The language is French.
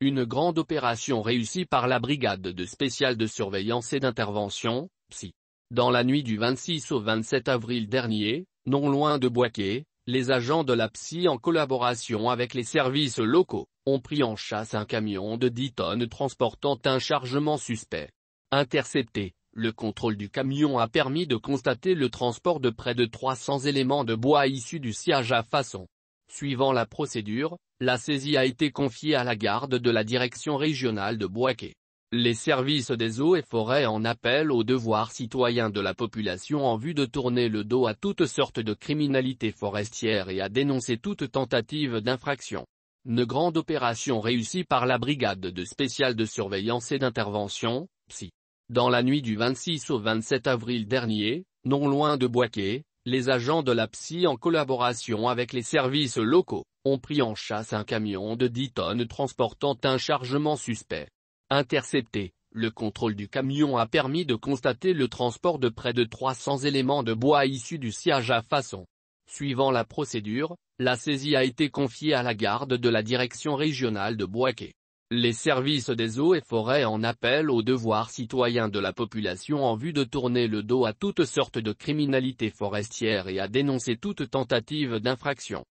Une grande opération réussie par la brigade de spécial de surveillance et d'intervention, PSI. Dans la nuit du 26 au 27 avril dernier, non loin de Boisquet, les agents de la PSI en collaboration avec les services locaux, ont pris en chasse un camion de 10 tonnes transportant un chargement suspect. Intercepté, le contrôle du camion a permis de constater le transport de près de 300 éléments de bois issus du siège à façon. Suivant la procédure, la saisie a été confiée à la garde de la direction régionale de Boisquet. Les services des eaux et forêts en appellent aux devoirs citoyens de la population en vue de tourner le dos à toutes sortes de criminalités forestières et à dénoncer toute tentative d'infraction. Une grande opération réussie par la brigade de spécial de surveillance et d'intervention, PSI. Dans la nuit du 26 au 27 avril dernier, non loin de Boisquet, les agents de la PSI en collaboration avec les services locaux, ont pris en chasse un camion de 10 tonnes transportant un chargement suspect. Intercepté, le contrôle du camion a permis de constater le transport de près de 300 éléments de bois issus du siège à façon. Suivant la procédure, la saisie a été confiée à la garde de la direction régionale de Boisquet. Les services des eaux et forêts en appellent aux devoirs citoyens de la population en vue de tourner le dos à toutes sortes de criminalités forestières et à dénoncer toute tentative d'infraction.